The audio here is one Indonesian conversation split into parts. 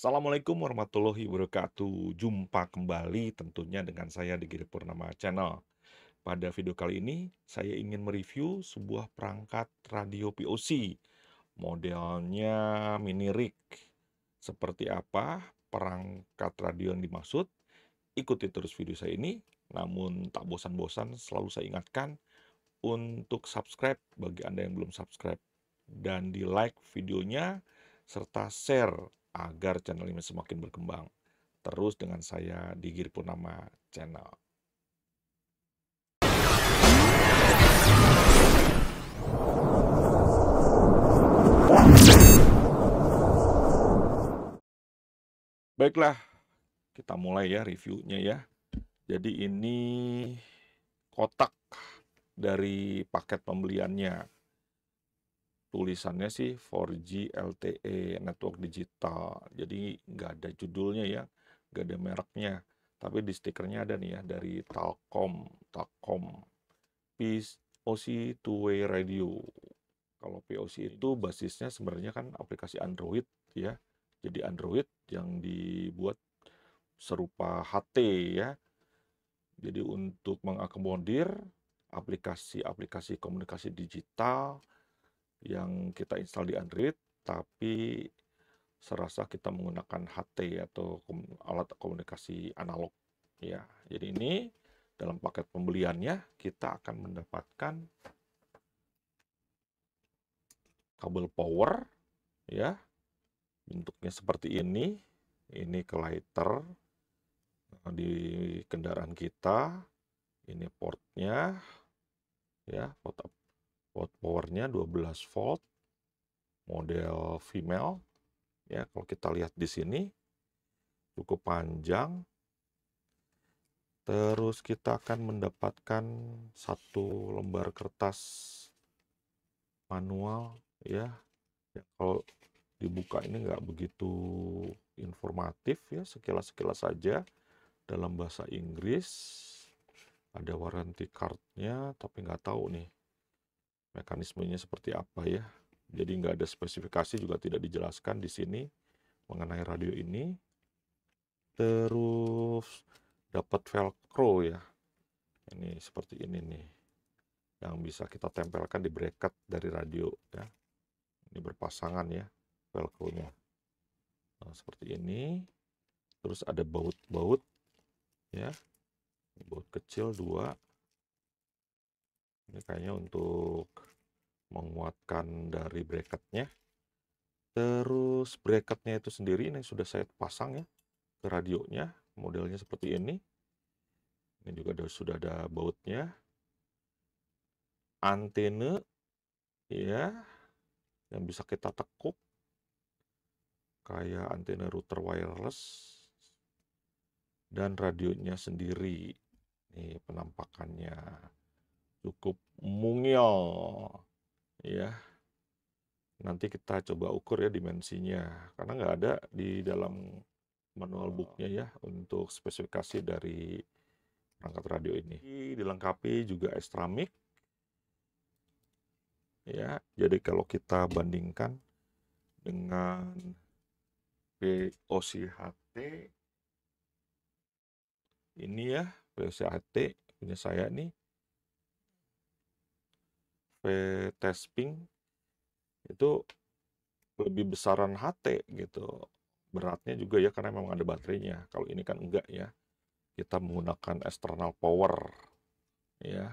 Assalamualaikum warahmatullahi wabarakatuh. Jumpa kembali tentunya dengan saya di Giri Purnama Channel. Pada video kali ini, saya ingin mereview sebuah perangkat radio POC. Modelnya mini rig. Seperti apa perangkat radio yang dimaksud? Ikuti terus video saya ini. Namun tak bosan-bosan selalu saya ingatkan untuk subscribe bagi Anda yang belum subscribe. Dan di like videonya serta share agar channel ini semakin berkembang. Terus dengan saya di Giri nama Channel. Baiklah, kita mulai ya reviewnya ya. Jadi ini kotak dari paket pembeliannya tulisannya sih 4G LTE network digital jadi nggak ada judulnya ya nggak ada mereknya tapi di stikernya ada nih ya dari Telkom Telkom POC two-way radio kalau POC itu basisnya sebenarnya kan aplikasi Android ya jadi Android yang dibuat serupa HT ya jadi untuk mengakomodir aplikasi-aplikasi komunikasi digital yang kita install di Android, tapi serasa kita menggunakan HT atau alat komunikasi analog. Ya, jadi ini dalam paket pembeliannya kita akan mendapatkan kabel power ya bentuknya seperti ini ini ke lighter eh, di kendaraan kita ini portnya ya port up watt powernya 12 volt model female ya kalau kita lihat di sini cukup panjang terus kita akan mendapatkan satu lembar kertas manual ya, ya kalau dibuka ini nggak begitu informatif ya sekilas-sekilas saja dalam bahasa Inggris ada warranty cardnya tapi nggak tahu nih mekanismenya seperti apa ya. Jadi nggak ada spesifikasi juga tidak dijelaskan di sini mengenai radio ini. Terus dapat velcro ya. Ini seperti ini nih. Yang bisa kita tempelkan di bracket dari radio ya. Ini berpasangan ya velcro-nya. Nah, seperti ini. Terus ada baut-baut ya. Baut kecil dua ini kayaknya untuk menguatkan dari bracketnya terus bracketnya itu sendiri ini sudah saya pasang ya ke radionya modelnya seperti ini ini juga sudah ada bautnya antena ya yang bisa kita tekuk kayak antena router wireless dan radionya sendiri ini penampakannya cukup mungil ya nanti kita coba ukur ya dimensinya karena nggak ada di dalam manual booknya ya untuk spesifikasi dari perangkat radio ini dilengkapi juga extra mic ya jadi kalau kita bandingkan dengan pocht ini ya pocht punya saya nih testing itu lebih besaran HT gitu beratnya juga ya karena memang ada baterainya kalau ini kan enggak ya kita menggunakan external power ya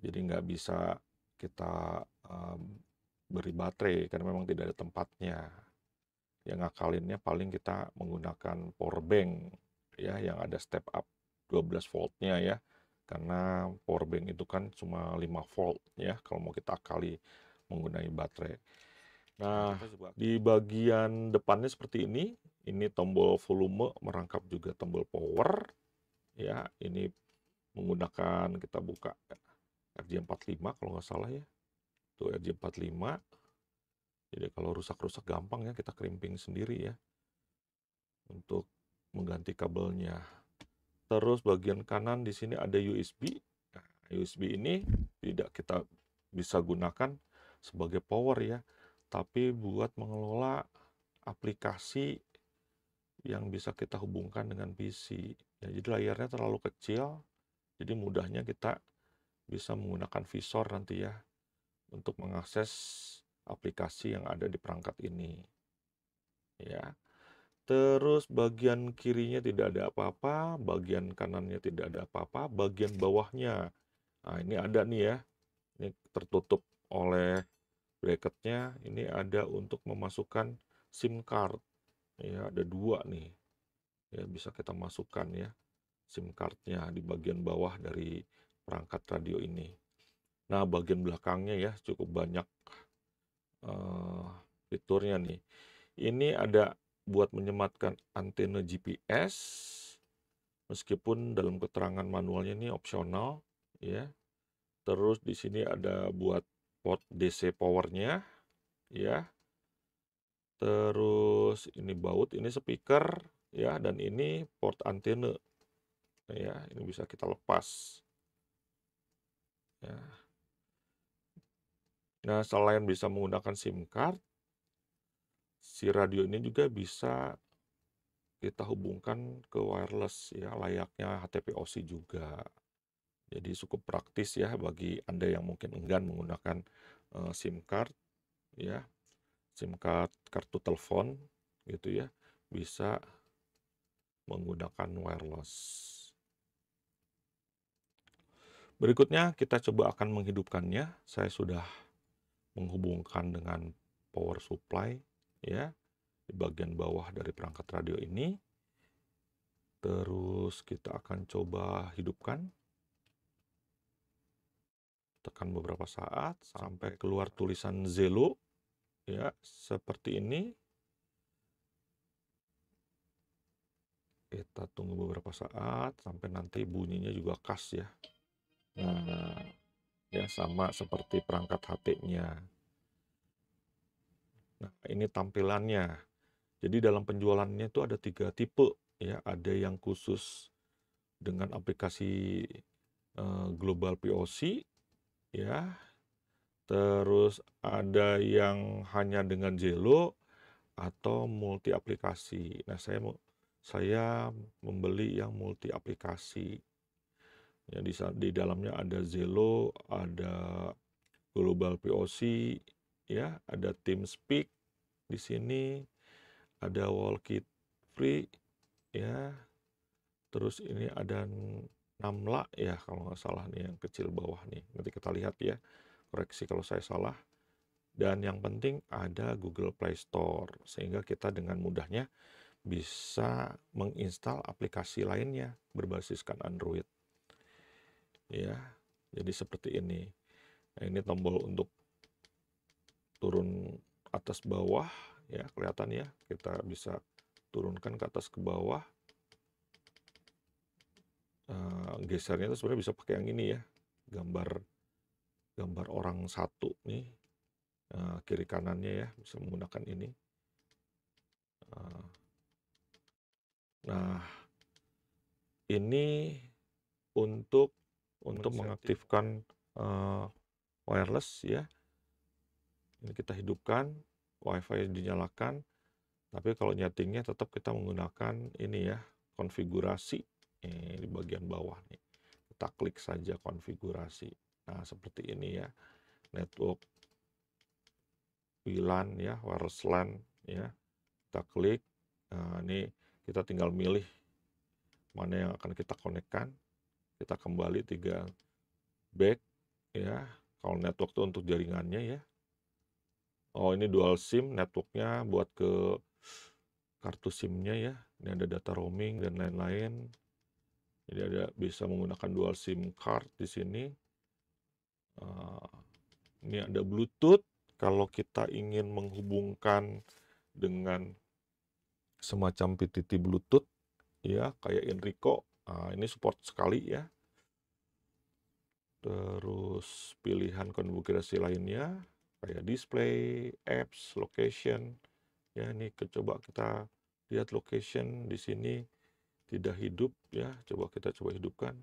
jadi nggak bisa kita um, beri baterai karena memang tidak ada tempatnya yang ngakalinnya paling kita menggunakan power bank ya yang ada step up 12 voltnya ya karena power bank itu kan cuma 5 volt ya kalau mau kita kali menggunakan baterai. Nah, nah di bagian depannya seperti ini. Ini tombol volume merangkap juga tombol power. Ya, ini menggunakan kita buka RJ45 kalau nggak salah ya. Tuh RJ45. Jadi kalau rusak-rusak gampang ya kita krimping sendiri ya. Untuk mengganti kabelnya. Terus bagian kanan di sini ada USB. Nah, USB ini tidak kita bisa gunakan sebagai power ya, tapi buat mengelola aplikasi yang bisa kita hubungkan dengan PC. Ya, jadi layarnya terlalu kecil, jadi mudahnya kita bisa menggunakan visor nanti ya untuk mengakses aplikasi yang ada di perangkat ini. Ya. Terus bagian kirinya tidak ada apa-apa, bagian kanannya tidak ada apa-apa, bagian bawahnya. Nah, ini ada nih ya. Ini tertutup oleh bracketnya. Ini ada untuk memasukkan SIM card. Ya, ada dua nih. Ya, bisa kita masukkan ya SIM cardnya di bagian bawah dari perangkat radio ini. Nah, bagian belakangnya ya cukup banyak uh, fiturnya nih. Ini ada buat menyematkan antena GPS meskipun dalam keterangan manualnya ini opsional ya. Terus di sini ada buat port DC powernya ya. Terus ini baut, ini speaker ya dan ini port antena. Ya, ini bisa kita lepas. Ya. Nah, selain bisa menggunakan SIM card, si radio ini juga bisa kita hubungkan ke wireless ya layaknya HTPOC juga. Jadi cukup praktis ya bagi Anda yang mungkin enggan menggunakan uh, SIM card ya. SIM card kartu telepon gitu ya bisa menggunakan wireless. Berikutnya kita coba akan menghidupkannya. Saya sudah menghubungkan dengan power supply ya di bagian bawah dari perangkat radio ini terus kita akan coba hidupkan tekan beberapa saat sampai keluar tulisan Zelo ya seperti ini kita tunggu beberapa saat sampai nanti bunyinya juga khas ya nah ya sama seperti perangkat hp nya Nah, ini tampilannya. Jadi dalam penjualannya itu ada tiga tipe ya, ada yang khusus dengan aplikasi uh, global POC ya. Terus ada yang hanya dengan Zelo atau multi aplikasi. Nah, saya mau saya membeli yang multi aplikasi. Ya, di, di dalamnya ada Zelo, ada Global POC, ya ada TeamSpeak di sini ada WallKit Free ya terus ini ada Namla ya kalau nggak salah nih yang kecil bawah nih nanti kita lihat ya koreksi kalau saya salah dan yang penting ada Google Play Store sehingga kita dengan mudahnya bisa menginstal aplikasi lainnya berbasiskan Android ya jadi seperti ini nah, ini tombol untuk turun atas bawah ya kelihatan ya kita bisa turunkan ke atas ke bawah uh, gesernya itu sebenarnya bisa pakai yang ini ya gambar gambar orang satu nih uh, kiri kanannya ya bisa menggunakan ini uh, nah ini untuk untuk mengaktifkan uh, wireless ya ini kita hidupkan, WiFi dinyalakan. Tapi kalau nyetingnya tetap kita menggunakan ini ya, konfigurasi eh, di bagian bawah nih. Kita klik saja konfigurasi. Nah, seperti ini ya. Network WLAN ya, wireless LAN ya. Kita klik. Nah, ini kita tinggal milih mana yang akan kita konekkan. Kita kembali tiga back ya. Kalau network itu untuk jaringannya ya. Oh ini dual SIM networknya buat ke kartu SIM-nya ya. Ini ada data roaming dan lain-lain. Jadi ada bisa menggunakan dual SIM card di sini. Uh, ini ada Bluetooth. Kalau kita ingin menghubungkan dengan semacam PTT Bluetooth, ya kayak Enrico, uh, ini support sekali ya. Terus pilihan konfigurasi lainnya, kayak display, apps, location. Ya, ini coba kita lihat location di sini tidak hidup ya. Coba kita coba hidupkan.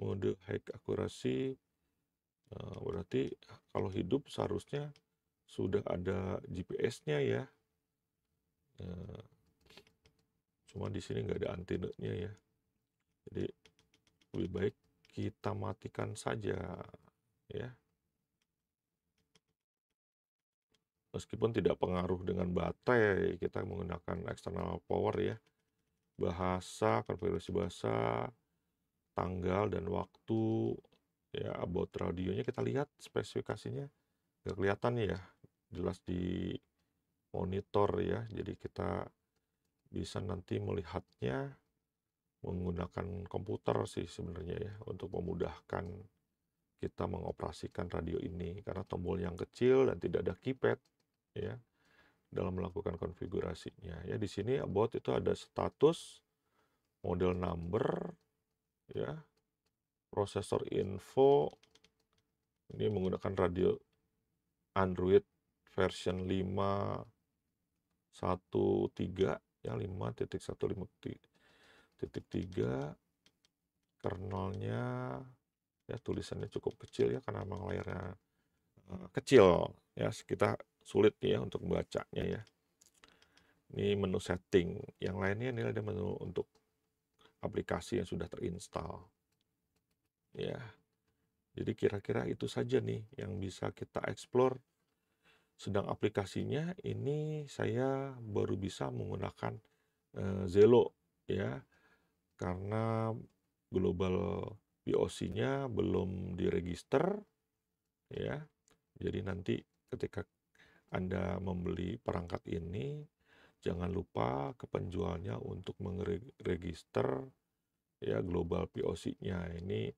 Mode high akurasi eh, berarti kalau hidup seharusnya sudah ada GPS-nya ya. Eh, cuma di sini nggak ada antenanya ya. Jadi lebih baik kita matikan saja ya. meskipun tidak pengaruh dengan baterai kita menggunakan external power ya bahasa konfigurasi bahasa tanggal dan waktu ya about radionya kita lihat spesifikasinya nggak kelihatan ya jelas di monitor ya jadi kita bisa nanti melihatnya menggunakan komputer sih sebenarnya ya untuk memudahkan kita mengoperasikan radio ini karena tombol yang kecil dan tidak ada keypad ya dalam melakukan konfigurasinya ya di sini about itu ada status model number ya prosesor info ini menggunakan radio Android version 5.1.3 ya 5.153 kernelnya ya tulisannya cukup kecil ya karena memang layarnya uh, kecil ya sekitar sulit nih ya untuk membacanya ya. Ini menu setting. Yang lainnya ini ada menu untuk aplikasi yang sudah terinstall. Ya. Jadi kira-kira itu saja nih yang bisa kita explore. Sedang aplikasinya ini saya baru bisa menggunakan eh, Zelo ya. Karena global BOC-nya belum diregister ya. Jadi nanti ketika anda membeli perangkat ini, jangan lupa ke penjualnya untuk meregister ya global POC-nya. Ini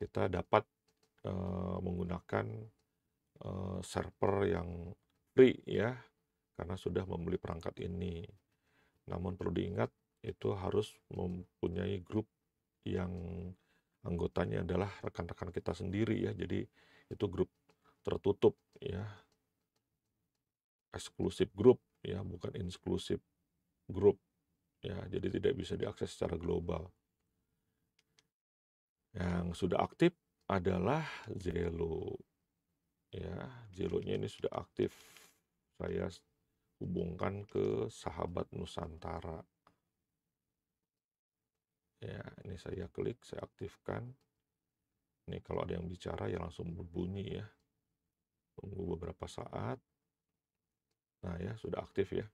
kita dapat uh, menggunakan uh, server yang free ya karena sudah membeli perangkat ini. Namun perlu diingat itu harus mempunyai grup yang anggotanya adalah rekan-rekan kita sendiri ya. Jadi itu grup tertutup ya eksklusif grup ya bukan inklusif grup ya jadi tidak bisa diakses secara global yang sudah aktif adalah Zelo ya Zelonya ini sudah aktif saya hubungkan ke sahabat Nusantara ya ini saya klik saya aktifkan ini kalau ada yang bicara ya langsung berbunyi ya tunggu beberapa saat Nah ya sudah aktif ya.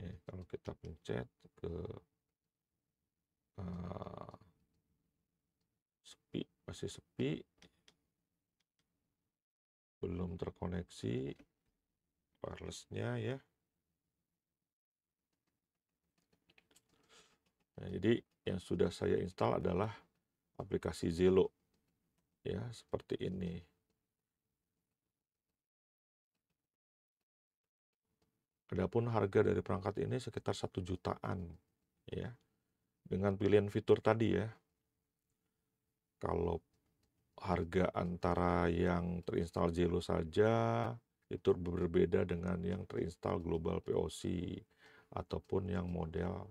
Eh, kalau kita pencet ke uh, sepi masih sepi belum terkoneksi wirelessnya ya. Nah, jadi yang sudah saya install adalah aplikasi Zillow ya seperti ini. Adapun harga dari perangkat ini sekitar satu jutaan ya. Dengan pilihan fitur tadi ya. Kalau harga antara yang terinstal Jelo saja itu berbeda dengan yang terinstal Global POC ataupun yang model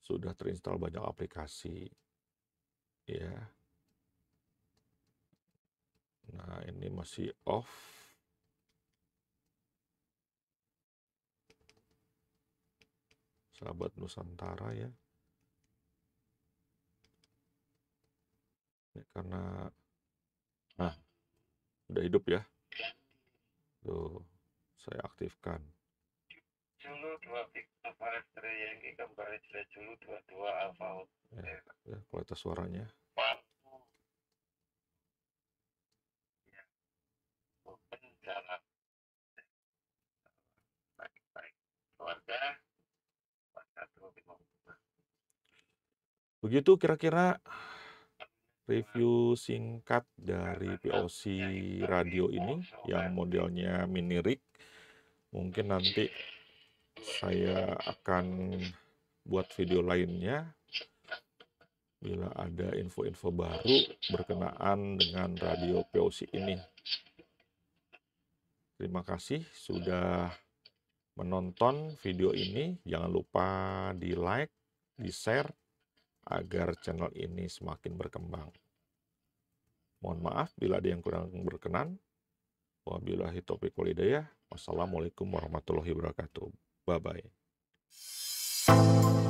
sudah terinstal banyak aplikasi ya. Nah, ini masih off sahabat Nusantara ya. Ini karena nah udah hidup ya. Tuh, saya aktifkan. Ya, ya, kualitas suaranya Begitu kira-kira review singkat dari POC radio ini yang modelnya mini rig. Mungkin nanti saya akan buat video lainnya bila ada info-info baru berkenaan dengan radio POC ini. Terima kasih sudah menonton video ini. Jangan lupa di like, di share, agar channel ini semakin berkembang. Mohon maaf bila ada yang kurang berkenan. Wabillahi taufiq hidayah. Wassalamualaikum warahmatullahi wabarakatuh. Bye-bye.